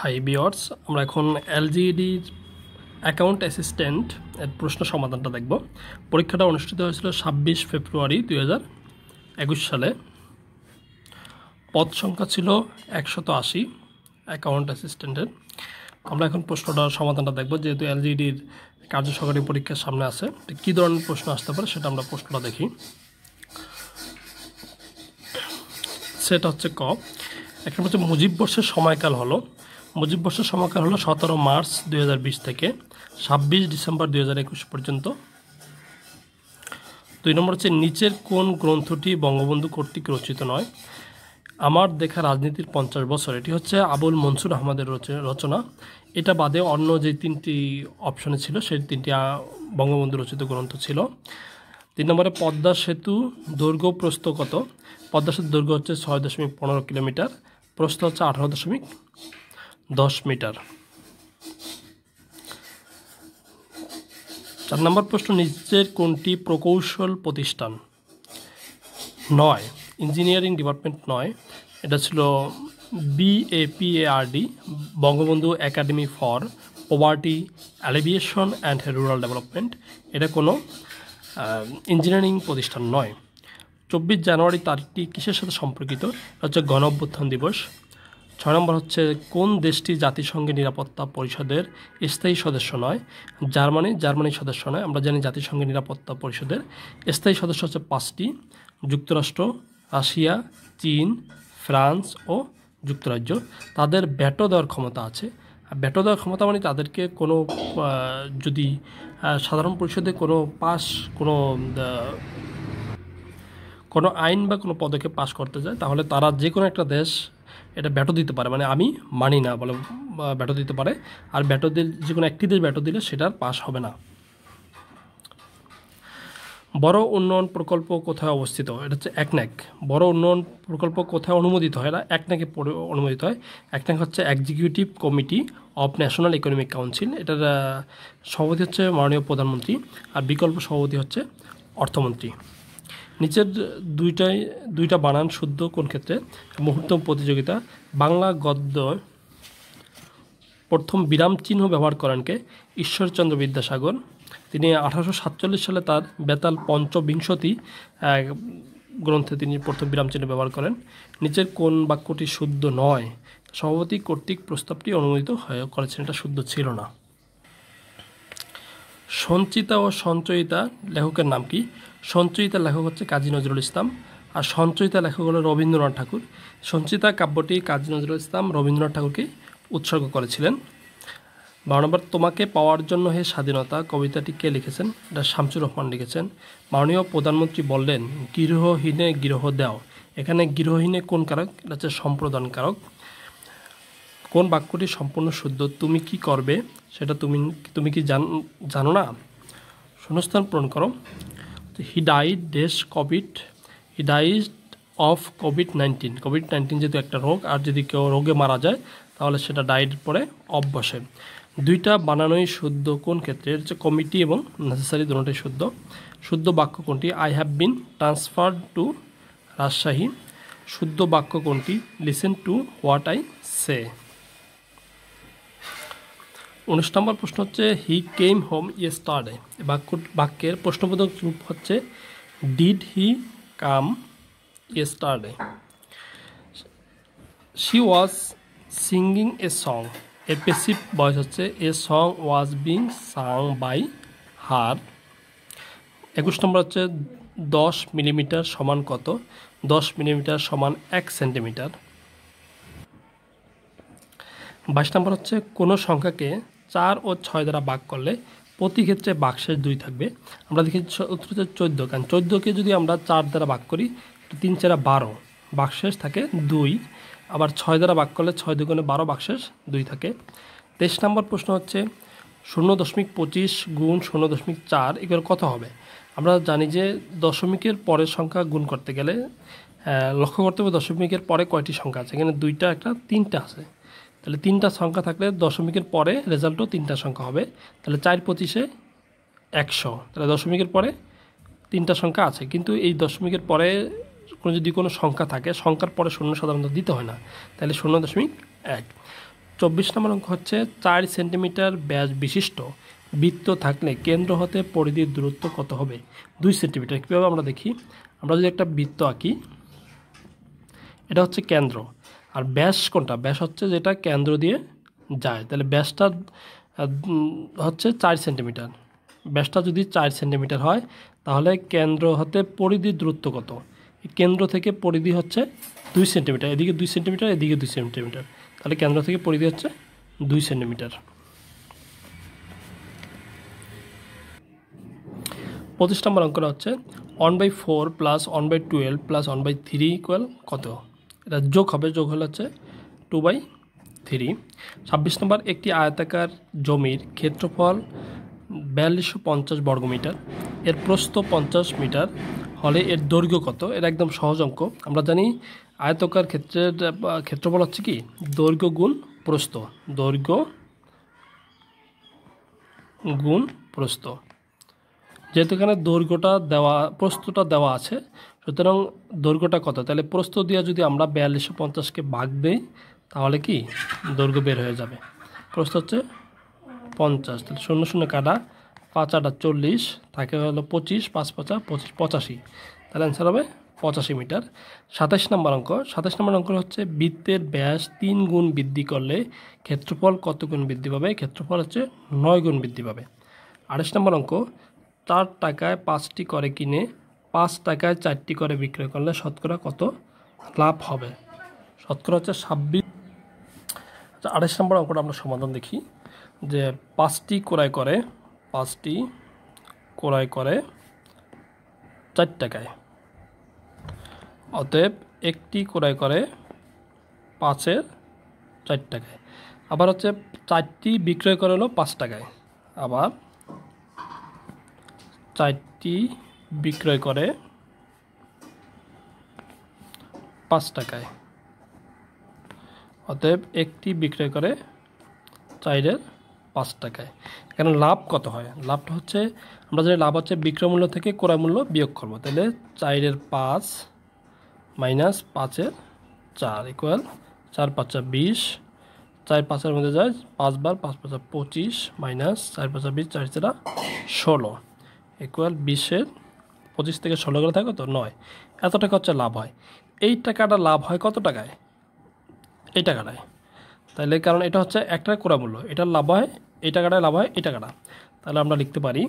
high বিয়র্স আমরা এখন এলজিডির account assistant এর প্রশ্ন সমাধানটা দেখব পরীক্ষাটা অনুষ্ঠিত হয়েছিল ছাব্বিশ ফেব্রুয়ারি দুই সালে পদ সংখ্যা ছিল একশত আশি অ্যাকাউন্ট অ্যাসিস্ট্যান্টের আমরা এখন প্রশ্নটার সমাধানটা দেখব যেহেতু এলজিডির কার্যসহকারী পরীক্ষার সামনে আছে কী ধরনের প্রশ্ন আসতে পারে সেটা আমরা প্রশ্নটা দেখি সেটা হচ্ছে ক একটা হচ্ছে মুজিব বর্ষের সময়কাল হলো মুজিব বর্ষ সমাকাল হলো সতেরো মার্চ দুই থেকে ছাব্বিশ ডিসেম্বর দুই পর্যন্ত দুই নম্বর হচ্ছে নিচের কোন গ্রন্থটি বঙ্গবন্ধু কর্তৃক রচিত নয় আমার দেখা রাজনীতির পঞ্চাশ বছর এটি হচ্ছে আবুল মনসুর আহমদের রচনা এটা বাদে অন্য যে তিনটি অপশনে ছিল সেই তিনটি বঙ্গবন্ধু রচিত গ্রন্থ ছিল তিন নম্বরে পদ্মা সেতু দৈর্ঘ্য প্রস্থ কত পদ্মা সেতু দৈর্ঘ্য হচ্ছে ছয় দশমিক পনেরো কিলোমিটার প্রস্থ হচ্ছে আঠারো দশমিক দশ মিটার চার নম্বর প্রশ্ন নিচের কোনটি প্রকৌশল প্রতিষ্ঠান নয় ইঞ্জিনিয়ারিং ডিপার্টমেন্ট নয় এটা ছিল BAPARD Bangabandhu academy for poverty alleviation and rural development এটা কোনো ইঞ্জিনিয়ারিং প্রতিষ্ঠান নয় চব্বিশ জানুয়ারি তারিখটি কিসের সাথে সম্পর্কিত হচ্ছে গণ দিবস ছয় নম্বর হচ্ছে কোন দেশটি জাতিসংঘের নিরাপত্তা পরিষদের স্থায়ী সদস্য নয় জার্মানি জার্মানির সদস্য নয় আমরা জানি জাতিসংঘের নিরাপত্তা পরিষদের স্থায়ী সদস্য হচ্ছে পাঁচটি যুক্তরাষ্ট্র রাশিয়া চীন ফ্রান্স ও যুক্তরাজ্য তাদের ব্যাটো দেওয়ার ক্ষমতা আছে ব্যাটো দেওয়ার ক্ষমতা মানে তাদেরকে কোনো যদি সাধারণ পরিষদে কোনো পাস কোনো কোনো আইন বা কোনো পদক্ষেপ পাশ করতে যায় তাহলে তারা যে কোনো একটা দেশ এটা ব্যাটো দিতে পারে মানে আমি মানি না বলে ব্যাটো দিতে পারে আর ব্যাটো দিলে যে কোনো একটি দেশ ব্যাটো দিলে সেটার পাস হবে না বড় উন্নয়ন প্রকল্প কোথায় অবস্থিত এটা হচ্ছে একনেক বড় উন্নয়ন প্রকল্প কোথায় অনুমোদিত হয় না একনেকে অনুমোদিত হয় একনেক হচ্ছে executive committee of national economic council এটার সভাপতি হচ্ছে মাননীয় প্রধানমন্ত্রী আর বিকল্প সভাপতি হচ্ছে অর্থমন্ত্রী নিচের দুইটাই দুইটা বানান শুদ্ধ কোন ক্ষেত্রে মুহূর্তম প্রতিযোগিতা বাংলা গদ্য প্রথম বিরাম চিহ্ন ব্যবহার করেনকে ঈশ্বরচন্দ্র বিদ্যাসাগর তিনি আঠারোশো সাতচল্লিশ সালে তার বেতাল পঞ্চবিংশতি গ্রন্থে তিনি প্রথম বিরাম চিহ্ন ব্যবহার করেন নিচের কোন বাক্যটি শুদ্ধ নয় সভাপতি কর্তৃক প্রস্তাবটি অনুমোদিত হয়ে করেছেন এটা শুদ্ধ ছিল না সঞ্চিতা ও সঞ্চয়িতা লেখকের নাম কি সঞ্চয়িতার লেখক হচ্ছে কাজী নজরুল ইসলাম আর সঞ্চয়িতা লেখক হলো রবীন্দ্রনাথ ঠাকুর সঞ্চিতা কাব্যটি কাজী নজরুল ইসলাম রবীন্দ্রনাথ ঠাকুরকে উৎসর্গ করেছিলেন বারো নম্বর তোমাকে পাওয়ার জন্য হে স্বাধীনতা কবিতাটি কে লিখেছেন এটা শামসুর রহমান লিখেছেন মাননীয় প্রধানমন্ত্রী বললেন গৃহহীনে গৃহ দেও এখানে গৃহহীনে কোন কারক এটা হচ্ছে সম্প্রদান কারক কোন বাক্যটি সম্পূর্ণ শুদ্ধ তুমি কি করবে সেটা তুমি তুমি কি জানো না শূন্যস্থান পূরণ করো he died dash COVID he died of COVID nineteen COVID nineteen যেহেতু একটা রোগ আর যদি কেউ রোগে মারা যায় তাহলে সেটা ডাইড পরে অফ বসে দুইটা বানানোই শুদ্ধ কোন ক্ষেত্রে হচ্ছে কমিটি এবং নেসেসারি দুটোই শুদ্ধ শুদ্ধ বাক্য কোনটি I have been transfer to Rajshahi শুদ্ধ বাক্য কোনটি listen to what I say উনিশ নম্বর প্রশ্ন হচ্ছে হি কেম হোম স্টারডে বাক্য বাক্যের প্রশ্নবোধক রূপ হচ্ছে did he come স্টারডে she was singing a song এর পেসিভ বয়স হচ্ছে a song was being sung by her একুশ নম্বর হচ্ছে দশ মিলিমিটার সমান কত দশ মিলিমিটার সমান এক সেন্টিমিটার বাইশ নম্বর হচ্ছে কোনো সংখ্যাকে চার ও ছয় দ্বারা ভাগ করলে প্রতি ক্ষেত্রে বাক্সের দুই থাকবে আমরা দেখি উত্তর হচ্ছে চোদ্দো কারণ চোদ্দোকে যদি আমরা চার দ্বারা ভাগ করি তিন চারা বারো বাক্সেস থাকে দুই আবার ছয় দ্বারা ভাগ করলে ছয় দুগুণে বারো বাক্সেস দুই থাকে তেইশ নম্বর প্রশ্ন হচ্ছে শূন্য দশমিক পঁচিশ গুণ শূন্য দশমিক চার এগুলো কত হবে আমরা জানি যে দশমিকের পরের সংখ্যা গুণ করতে গেলে লক্ষ্য করতে হবে দশমিকের পরে কয়টি সংখ্যা আছে এখানে দুইটা একটা তিনটা আছে তাহলে তিনটা সংখ্যা থাকলে দশমিকের পরে রেজাল্টও তিনটা সংখ্যা হবে তাহলে চার পঁচিশে একশো তাহলে দশমিকের পরে তিনটা সংখ্যা আছে কিন্তু এই দশমিকের পরে কোনো যদি কোনো সংখ্যা থাকে সংখ্যার পরে শূন্য সাধারণত দিতে হয় না তাহলে শূন্য দশমিক এক চব্বিশ নম্বর অঙ্ক হচ্ছে চার সেন্টিমিটার ব্যাস বিশিষ্ট বৃত্ত থাকলে কেন্দ্র হতে পরিধির দূরত্ব কত হবে দুই সেন্টিমিটার কীভাবে আমরা দেখি আমরা যদি একটা বৃত্ত আঁকি এটা হচ্ছে কেন্দ্র আর ব্যাস কোনটা ব্যাস হচ্ছে যেটা কেন্দ্র দিয়ে যায় তাহলে ব্যাসটা হচ্ছে চার সেন্টিমিটার ব্যাসটা যদি চার সেন্টিমিটার হয় তাহলে কেন্দ্র হতে পরিধি দূরত্ব কত কেন্দ্র থেকে পরিধি হচ্ছে দুই সেন্টিমিটার এদিকে দুই সেন্টিমিটার এদিকে দুই সেন্টিমিটার তাহলে কেন্দ্র থেকে পরিধি হচ্ছে দুই সেন্টিমিটার পঁচিশ নম্বর অঙ্কটা হচ্ছে one by four plus one by twelve plus one by three equal কত এটা যোগ হবে যোগ হল হচ্ছে টু বাই থ্রি ছাব্বিশ নম্বর একটি আয়তাকার জমির ক্ষেত্রফল বিয়াল্লিশশো পঞ্চাশ বর্গমিটার এর প্রস্থ পঞ্চাশ মিটার হলে এর দৈর্ঘ্য কত এটা একদম সহজ অঙ্ক আমরা জানি আয়তকার ক্ষেত্রের ক্ষেত্রফল হচ্ছে কি দৈর্ঘ্য গুণ প্রস্থ দৈর্ঘ্য গুণ প্রস্থ যেহেতু এখানে দৈর্ঘ্যটা দেওয়া প্রস্থটা দেওয়া আছে সুতরাং দৈর্ঘ্যটা কত তাহলে প্রস্ত দিয়ে যদি আমরা বিয়াল্লিশশো পঞ্চাশকে বাঘ দেই তাহলে কি দৈর্ঘ্য বের হয়ে যাবে প্রস্ত হচ্ছে পঞ্চাশ তাহলে শূন্য শূন্য কাটা পাঁচ আটা চল্লিশ থাকে হলো পঁচিশ পাঁচ পাঁচা পঁচিশ পঁচাশি তাহলে অ্যান্সার হবে পঁচাশি মিটার সাতাশ নম্বর অঙ্ক সাতাশ নম্বর অঙ্ক হচ্ছে বৃত্তের ব্যাস তিন গুণ বৃদ্ধি করলে ক্ষেত্রফল কত গুণ বৃদ্ধি পাবে ক্ষেত্রফল হচ্ছে নয় গুণ বৃদ্ধি পাবে আঠাশ নম্বর অঙ্ক চার টাকায় পাঁচটি করে কিনে পাঁচ টাকায় চারটি করে বিক্রয় করলে শতকরা কত লাভ হবে শতকরা হচ্ছে ছাব্বিশ আড়াইশ আচ্ছা, নম্বর অঙ্কটা আমরা সমাধান দেখি যে পাঁচটি ক্রয় করে পাঁচটি ক্রয় করে চার টাকায় অতএব একটি ক্রয় করে পাঁচের চার টাকায় আবার হচ্ছে চারটি বিক্রয় করে হলো পাঁচ টাকায় আবার চারটি বিক্রয় করে পাঁচ টাকায় অতএব একটি বিক্রয় করে চাইরের পাঁচ টাকায় এখানে লাভ কত হয় লাভটা হচ্ছে আমরা যে লাভ হচ্ছে বিক্রয়মূল্য থেকে ক্রয় মূল্য বিয়োগ করবো তাহলে চাইরের পাঁচ মাইনাস পাঁচের চার ইকুয়াল চার পাঁচা বিশ চার পাঁচের মধ্যে যায় পাঁচবার পাঁচ পাঁচা পঁচিশ মাইনাস চার পাঁচা বিশ চার চারা ষোলো ইকুয়াল বিশের পঁচিশ থেকে ষোলো করে থাকো তো নয় এত টাকা হচ্ছে লাভ হয় এই টাকাটা লাভ হয় কত টাকায় এই টাকাটায় তাহলে কারণ এটা হচ্ছে একটা কোড়া মূল্য এটার লাভ হয় এই টাকাটায় লাভ হয় এই টাকাটা তাহলে আমরা লিখতে পারি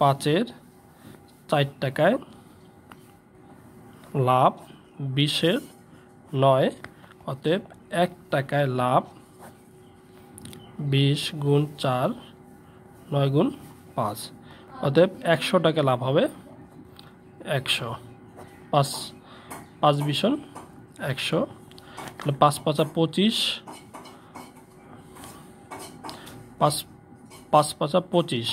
পাঁচের চার টাকায় লাভ বিশের নয় অতএব এক টাকায় লাভ বিশ গুণ চার নয় গুণ পাঁচ অতএব একশো টাকা লাভ হবে একশো পাঁচ পাঁচ বিশন একশো তাহলে পাঁচ পাঁচা পঁচিশ পাঁচ পাঁচ পাঁচা পঁচিশ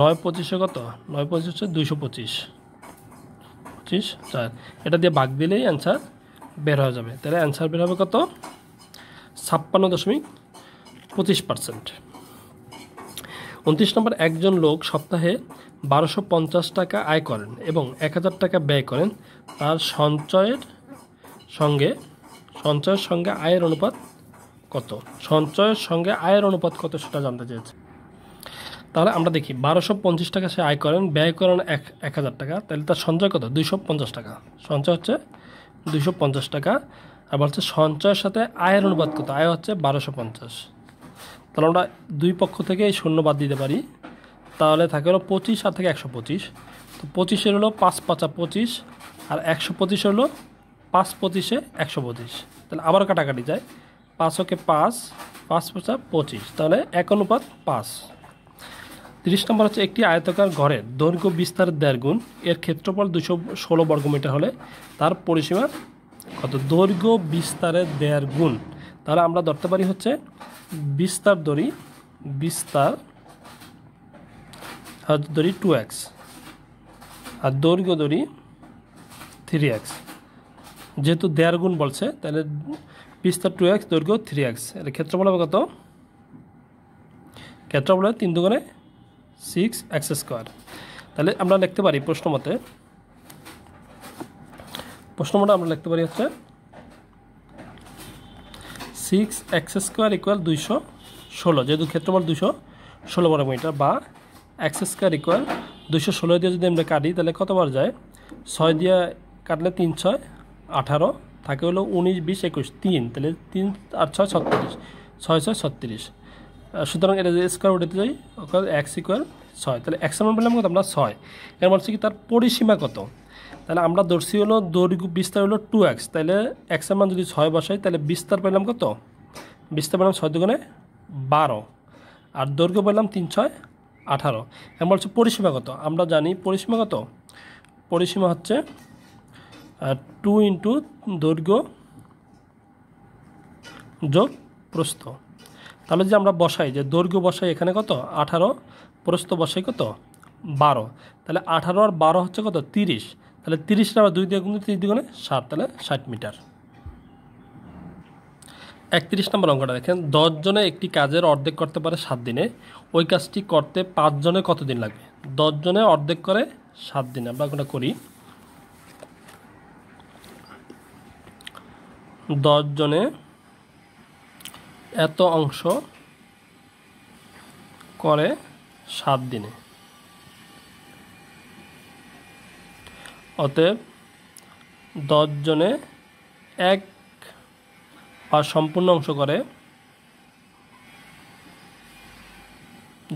নয় পঁচিশে কত নয় পঁচিশ হচ্ছে দুইশো পঁচিশ পঁচিশ চার এটা দিয়ে ভাগ দিলেই অ্যান্সার বের হয়ে যাবে তাহলে অ্যান্সার বের হবে কত ছাপ্পান্ন দশমিক পঁচিশ পার্সেন্ট উনত্রিশ নম্বর একজন লোক সপ্তাহে বারোশো পঞ্চাশ টাকা আয় করেন এবং এক হাজার টাকা ব্যয় করেন তার সঞ্চয়ের সঙ্গে সঞ্চয়ের সঙ্গে আয়ের অনুপাত কত সঞ্চয়ের সঙ্গে আয়ের অনুপাত কত সেটা জানতে চেয়েছে তাহলে আমরা দেখি বারোশো পঞ্চাশ টাকা সে আয় করেন ব্যয় করেন এক এক হাজার টাকা তাহলে তার সঞ্চয় কত দুইশো পঞ্চাশ টাকা সঞ্চয় হচ্ছে দুইশো পঞ্চাশ টাকা আবার হচ্ছে সঞ্চয়ের সাথে আয়ের অনুপাত কত আয় হচ্ছে বারোশো পঞ্চাশ তাহলে আমরা দুই পক্ষ থেকে শূন্য বাদ দিতে পারি তাহলে থাকে হলো পঁচিশ আর থেকে একশো পঁচিশ তো পঁচিশের হলো পাঁচ পাঁচা পঁচিশ আর একশো পঁচিশ হলো পাঁচ পঁচিশে একশো পঁচিশ তাহলে আবার কাটাকাটি যায় ওকে পাঁচ পাঁচ পাঁচা পঁচিশ তাহলে এক অনুপাত পাঁচ তিরিশ নম্বর হচ্ছে একটি আয়তকার ঘরের দৈর্ঘ্য বিস্তার দেড় গুণ এর ক্ষেত্রফল দুশো ষোলো বর্গমিটার হলে তার পরিসীমা কত দৈর্ঘ্য বিস্তারের দেড় গুণ তাহলে আমরা ধরতে পারি হচ্ছে বিস্তার দড়ি বিস্তার আর দড়ি টু এক্স আর দৈর্ঘ্য দড়ি থ্রি এক্স যেহেতু দেড় গুণ বলছে তাহলে বিস্তার টু এক্স দৈর্ঘ্য থ্রি এক্স এর ক্ষেত্রফল হবে কত ক্ষেত্রফল হবে তিন দুগুণে সিক্স এক্স স্কোয়ার তাহলে আমরা লিখতে পারি প্রশ্ন মতে প্রশ্ন মতে আমরা লিখতে পারি হচ্ছে সিক্স এক্স স্কোয়ার ইকুয়াল দুইশো ষোলো যেহেতু ক্ষেত্রফল দুশো ষোলো বর্গ মিটার বা এক্স স্কোয়ার ইকুয়াল দুশো ষোলো দিয়ে যদি আমরা কাটি তাহলে কতবার যায় ছয় দিয়ে কাটলে তিন ছয় আঠারো থাকে হলো উনিশ বিশ একুশ তিন তাহলে তিন আর ছয় ছত্রিশ ছয় ছয় ছত্রিশ সুতরাং এটা যদি স্কোয়ার উঠাতে যাই অর্থাৎ এক্স ইকুয়াল ছয় তাহলে এক্স মান পেলাম কত আমরা ছয় এর মানে কি তার পরিসীমা কত তাহলে আমরা ধরছি হলো দৈর্ঘ্য বিস্তার হলো টু এক্স তাহলে এক্সের মান যদি ছয় বসাই তাহলে বিস্তার পেলাম কত বিস্তার পেলাম ছয় দুগুণে বারো আর দৈর্ঘ্য পেলাম তিন ছয় আঠারো এমন বলছে পরিসীমা কত আমরা জানি পরিসীমা কত পরিসীমা হচ্ছে টু ইন্টু দৈর্ঘ্য যোগ প্রস্থ তাহলে যে আমরা বসাই যে দৈর্ঘ্য বসাই এখানে কত আঠারো প্রস্থ বসাই কত বারো তাহলে আঠারো আর বারো হচ্ছে কত তিরিশ তাহলে তিরিশটা নাম্বার দুই দিয়ে গুণ তিরিশ দিগুণে সাত তাহলে ষাট মিটার একত্রিশ নম্বর অঙ্কটা দেখেন দশজনে একটি কাজের অর্ধেক করতে পারে সাত দিনে ওই কাজটি করতে পাঁচজনে কতদিন লাগবে দশজনে অর্ধেক করে সাত দিনে আমরা ওখানে করি দশজনে এত অংশ করে সাত দিনে অতএব দশজনে এক পাঁচ সম্পূর্ণ অংশ করে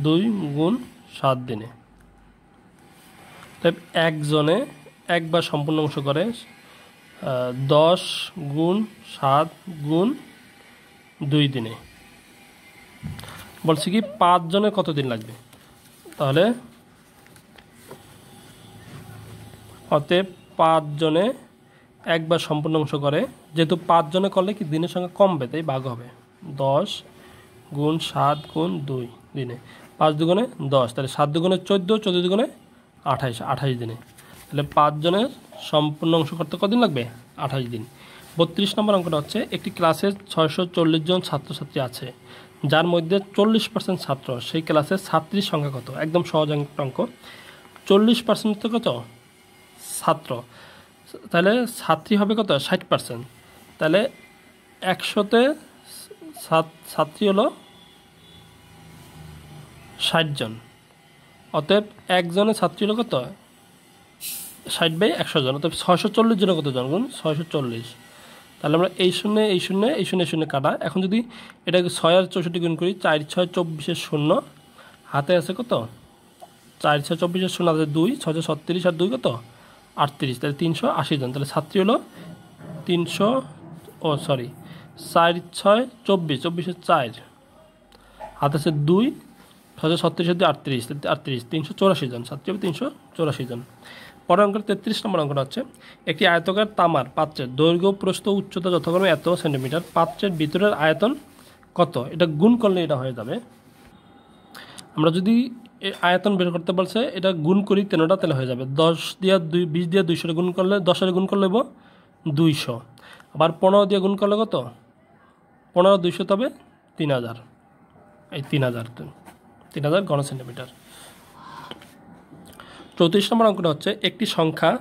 দুই গুণ সাত দিনে অতএব একজনে একবার সম্পূর্ণ অংশ করে দশ গুণ সাত গুণ দুই দিনে বলছি কি পাঁচজনে কত দিন লাগবে তাহলে অতএব পাঁচজনে একবার সম্পূর্ণ অংশ করে যেহেতু পাঁচজনে করলে কি দিনের সংখ্যা কমবে তাই ভাগ হবে দশ গুণ সাত গুণ দুই দিনে পাঁচ দুগুণে দশ তাহলে সাত দুগুণে চোদ্দো চোদ্দ দুগুণে আঠাইশ আঠাইশ দিনে তাহলে পাঁচজনের সম্পূর্ণ অংশ করতে কদিন লাগবে আঠাশ দিন বত্রিশ নম্বর অঙ্কটা হচ্ছে একটি ক্লাসে ছয়শো চল্লিশ জন ছাত্রছাত্রী আছে যার মধ্যে চল্লিশ পার্সেন্ট ছাত্র সেই ক্লাসের ছাত্রীর সংখ্যা কত একদম সহজ অঙ্ক চল্লিশ পার্সেন্ট কত ছাত্র তাহলে ছাত্রী হবে কত ষাট পার্সেন্ট তাহলে একশোতে ছাত্রী হলো ষাটজন অতএব একজনের ছাত্রী হলো কত ষাট বাই একশো জন অর্থাৎ ছয়শো চল্লিশ জনের কত জনগণ ছয়শো চল্লিশ তাহলে আমরা এই শূন্য এই শূন্য এই শূন্য শূন্য কাটা এখন যদি এটাকে ছয় আর চৌষট্টি গুণ করি চার ছয় চব্বিশের শূন্য হাতে আছে কত চার ছয় চব্বিশের শূন্য আছে দুই ছশো ছত্রিশ আর দুই কত আটত্রিশ তাহলে তিনশো আশি জন তাহলে ছাত্রী হলো তিনশো ও সরি চার ছয় চব্বিশ চব্বিশে চার হাতে আছে দুই ছশো ছত্রিশ দুই আটত্রিশ আটত্রিশ তিনশো চৌরাশি জন ছাত্রী হবে তিনশো চৌরাশি জন পরের অঙ্কের তেত্রিশ নম্বর অঙ্কটা হচ্ছে একটি আয়তকার তামার পাত্রের দৈর্ঘ্য প্রস্ত উচ্চতা যথাক্রমে এত সেন্টিমিটার পাত্রের ভিতরের আয়তন কত এটা গুণ করলে এটা হয়ে যাবে আমরা যদি আয়তন বের করতে বলছে এটা গুণ করি তেরোটা তেলে হয়ে যাবে দশ দিয়া দুই বিশ দিয়ে দুইশোটা গুণ করলে দশের গুণ করলে দুইশো আবার পনেরো দিয়ে গুণ করলে কত পনেরো দুইশো তবে তিন হাজার এই তিন হাজার তিন হাজার ঘন সেন্টিমিটার চৌত্রিশ নম্বর অঙ্কটা হচ্ছে একটি সংখ্যা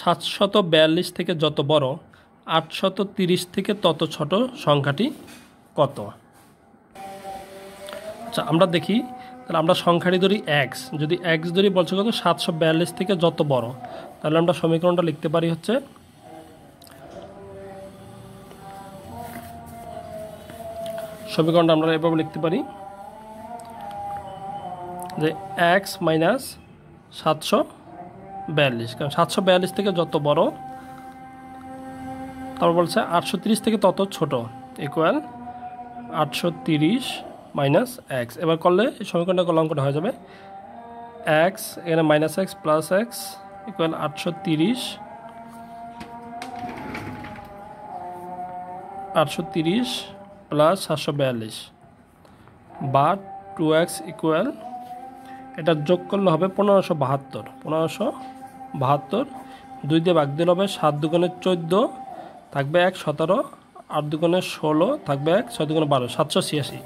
সাতশত বিয়াল্লিশ থেকে যত বড় আটশত তিরিশ থেকে তত ছোট সংখ্যাটি কত আচ্ছা আমরা দেখি তাহলে আমরা সংখ্যাটি ধরি এক্স যদি এক্স ধরি বলছে কত সাতশো বিয়াল্লিশ থেকে যত বড় তাহলে আমরা সমীকরণটা লিখতে পারি হচ্ছে সমীকরণটা আমরা এভাবে লিখতে পারি যে এক্স মাইনাস সাতশো বিয়াল্লিশ কারণ সাতশো বিয়াল্লিশ থেকে যত বড় তারপর বলছে আটশো তিরিশ থেকে তত ছোট ইকুয়াল আটশো তিরিশ মাইনাস এক্স এবার করলে সমীকরণটা কল অঙ্কটা হয়ে যাবে এক্স এখানে minus x plus x equal আটশো তিরিশ আটশো তিরিশ প্লাস সাতশো বিয়াল্লিশ বা টু এক্স ইকুয়াল এটা যোগ করলে হবে পনেরোশো বাহাত্তর পনেরোশো বাহাত্তর দুই দিয়ে ভাগ দিলে হবে সাত দুগুণে চোদ্দো থাকবে এক সতেরো আট দুগুণে ষোলো থাকবে এক ছয় দুগুণে বারো সাতশো ছিয়াশি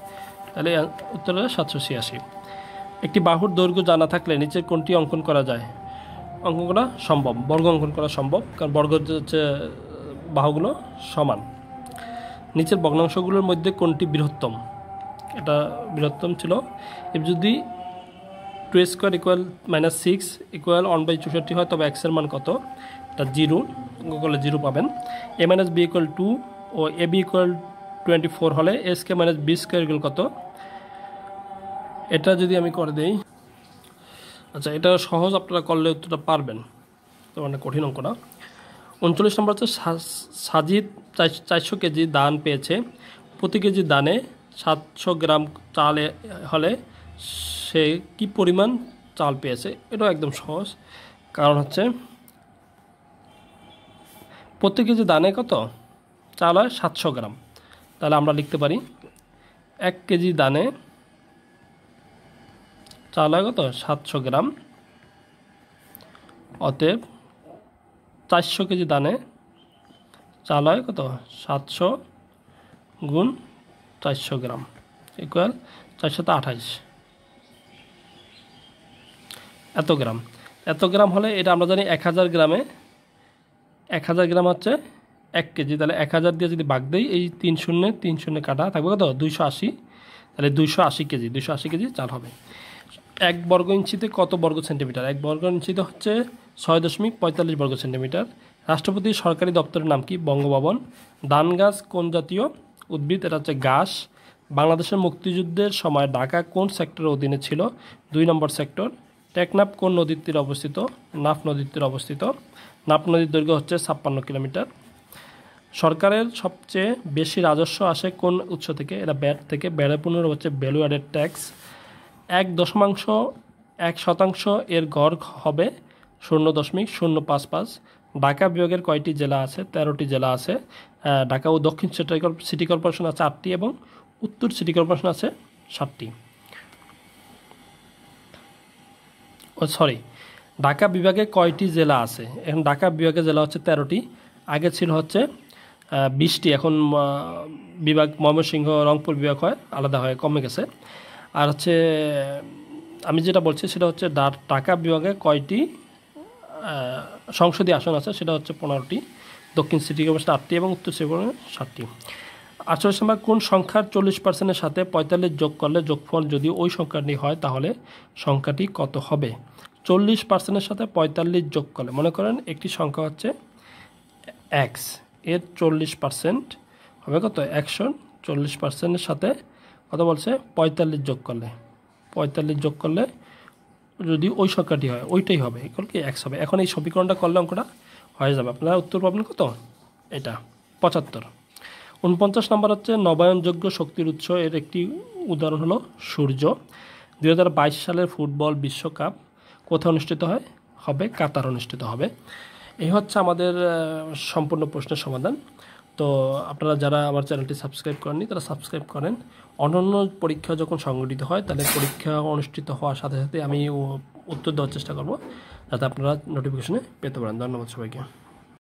তাহলে উত্তর হবে সাতশো ছিয়াশি একটি বাহুর দৈর্ঘ্য জানা থাকলে নিচের কোনটি অঙ্কন করা যায় অঙ্কন করা সম্ভব বর্গ অঙ্কন করা সম্ভব কারণ বর্গ হচ্ছে বাহুগুলো সমান নিচের বগ্নাংশগুলোর মধ্যে কোনটি বৃহত্তম এটা বৃহত্তম ছিল এ যদি two square equal minus six equal one by চৌষট্টি হয় তবে এক্সের মান কত এটা জিরো করলে জিরো পাবেন a minus b equal two ও a b equal twenty four হলে এস কে মাইনাস বি স্কোয়ার ইকুয়াল কত এটা যদি আমি করে দেই আচ্ছা এটা সহজ আপনারা করলে উত্তরটা পারবেন তো মানে কঠিন অঙ্ক না উনচল্লিশ নম্বর হচ্ছে সাজিদ চারশো কেজি দান পেয়েছে প্রতি কেজি দানে সাতশো গ্রাম চালে হলে সে কি পরিমাণ চাল পেয়েছে এটাও একদম সহজ কারণ হচ্ছে প্রতি কেজি দানে কত চাল হয় সাতশো গ্রাম তাহলে আমরা লিখতে পারি এক কেজি দানে চাল হয় কত সাতশো গ্রাম অতএব চারশো কেজি দানে চাল হয় কত সাতশো গুণ চারশো গ্রাম ইকুয়াল চারশোতে আঠাইশ এত গ্রাম এত গ্রাম হলে এটা আমরা জানি এক হাজার গ্রামে এক হাজার গ্রাম হচ্ছে এক কেজি তাহলে এক হাজার দিয়ে যদি বাগ দেই এই তিন শূন্য তিন শূন্য কাটা থাকবে কত দুইশো আশি তাহলে দুইশো আশি কেজি দুইশো আশি কেজি চাল হবে এক বর্গ ইঞ্চিতে কত বর্গ সেন্টিমিটার এক বর্গ ইঞ্চিতে হচ্ছে ছয় দশমিক পঁয়তাল্লিশ বর্গ সেন্টিমিটার রাষ্ট্রপতির সরকারি দপ্তরের নাম কি বঙ্গভবন ধান গাছ কোন জাতীয় উদ্ভিদ এটা হচ্ছে গাছ বাংলাদেশের মুক্তিযুদ্ধের সময় ঢাকা কোন সেক্টরের অধীনে ছিল দুই নম্বর সেক্টর টেকনাফ কোন নদীর তীরে অবস্থিত নাফ নদীর তীরে অবস্থিত নাফ নদীর দৈর্ঘ্য হচ্ছে ছাপ্পান্ন কিলোমিটার সরকারের সবচেয়ে বেশি রাজস্ব আসে কোন উৎস থেকে এটা ব্যাট থেকে ব্যাটের পুনর হচ্ছে ভ্যালু অ্যাডেড ট্যাক্স এক দশমাংশ এক শতাংশ এর গড় হবে শূন্য দশমিক শূন্য পাঁচ পাঁচ ঢাকা বিভাগের কয়টি জেলা আছে তেরোটি জেলা আছে ঢাকা ও দক্ষিণ সিটি কর্পোরেশন আছে আটটি এবং উত্তর সিটি কর্পোরেশন আছে সাতটি ও সরি ঢাকা বিভাগে কয়টি জেলা আছে এখন ঢাকা বিভাগে জেলা হচ্ছে তেরোটি আগে ছিল হচ্ছে বিশটি এখন বিভাগ ময়মনসিংহ রংপুর বিভাগ হয় আলাদা হয় কমে গেছে আর হচ্ছে আমি যেটা বলছি সেটা হচ্ছে ডার টাকা বিভাগে কয়টি সংসদীয় আসন আছে সেটা হচ্ছে পনেরোটি দক্ষিণ সিটি কর্পোরেশন আটটি এবং উত্তর সিটি কর্পোরেশন ষাটটি আসলে সময় কোন সংখ্যার চল্লিশ পার্সেন্টের সাথে পঁয়তাল্লিশ যোগ করলে যোগফল যদি ওই সংখ্যাটি হয় তাহলে সংখ্যাটি কত হবে চল্লিশ পার্সেন্টের সাথে পঁয়তাল্লিশ যোগ করলে মনে করেন একটি সংখ্যা হচ্ছে এক্স এর চল্লিশ পার্সেন্ট হবে কত একশো চল্লিশ পার্সেন্টের সাথে কত বলছে পঁয়তাল্লিশ যোগ করলে পঁয়তাল্লিশ যোগ করলে যদি ওই সংখ্যাটি হয় ওইটাই হবে এগুলো কি একশো হবে এখন এই সমীকরণটা করলে অঙ্কটা হয়ে যাবে আপনারা উত্তর পাবেন কত এটা পঁচাত্তর উনপঞ্চাশ নম্বর হচ্ছে নবায়নযোগ্য শক্তির উৎস এর একটি উদাহরণ হলো সূর্য দুই সালের ফুটবল বিশ্বকাপ কোথায় অনুষ্ঠিত হয় হবে কাতার অনুষ্ঠিত হবে এই হচ্ছে আমাদের সম্পূর্ণ প্রশ্নের সমাধান তো আপনারা যারা আমার চ্যানেলটি সাবস্ক্রাইব করেননি তারা সাবস্ক্রাইব করেন অন্যান্য পরীক্ষা যখন সংগঠিত হয় তাহলে পরীক্ষা অনুষ্ঠিত হওয়ার সাথে সাথে আমি উত্তর দেওয়ার চেষ্টা করব যাতে আপনারা নোটিফিকেশনে পেতে পারেন ধন্যবাদ সবাইকে